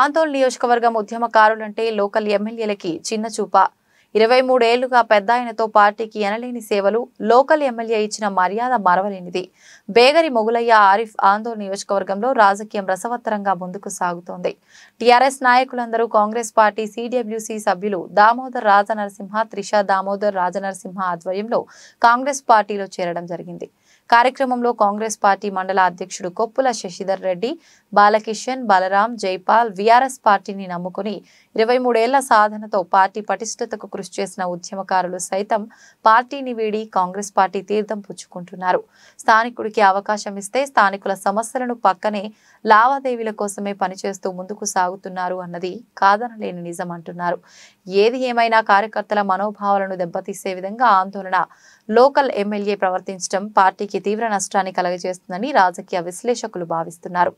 ఆందోళన నియోజకవర్గం ఉద్యమకారులంటే లోకల్ ఎమ్మెల్యేలకి చిన్న చూప ఇరవై మూడేళ్లుగా పెద్ద ఆయనతో పార్టీకి ఎనలేని సేవలు లోకల్ ఎమ్మెల్యే ఇచ్చిన మర్యాద మరవలేనిది బేగరి మొగులయ్య ఆరిఫ్ ఆందోళన నియోజకవర్గంలో రాజకీయం రసవత్తరంగా ముందుకు సాగుతోంది టీఆర్ఎస్ నాయకులందరూ కాంగ్రెస్ పార్టీ సిడబ్ల్యూసీ సభ్యులు దామోదర్ రాజనరసింహ త్రిష దామోదర్ రాజనరసింహ ఆధ్వర్యంలో కాంగ్రెస్ పార్టీలో చేరడం జరిగింది కార్యక్రమంలో కాంగ్రెస్ పార్టీ మండల అధ్యక్షుడు కొప్పుల శశిధర్ రెడ్డి బాలకిషన్ బలరాం జైపాల్ విఆర్ఎస్ పార్టీని నమ్ముకుని ఇరవై మూడేళ్ల సాధనతో పార్టీ పటిష్టతకు కృషి చేసిన ఉద్యమకారులు సైతం పార్టీని వీడి కాంగ్రెస్ పార్టీ తీర్థం పుచ్చుకుంటున్నారు స్థానికుడికి అవకాశం ఇస్తే స్థానికుల సమస్యలను పక్కనే లావాదేవీల కోసమే పనిచేస్తూ ముందుకు సాగుతున్నారు అన్నది కాదనలేని నిజం అంటున్నారు ఏది ఏమైనా కార్యకర్తల మనోభావాలను దెబ్బతీసే విధంగా ఆందోళన లోకల్ ఎమ్మెల్యే ప్రవర్తించడం పార్టీకి తీవ్ర నష్టాన్ని కలగజేస్తుందని రాజకీయ విశ్లేషకులు భావిస్తున్నారు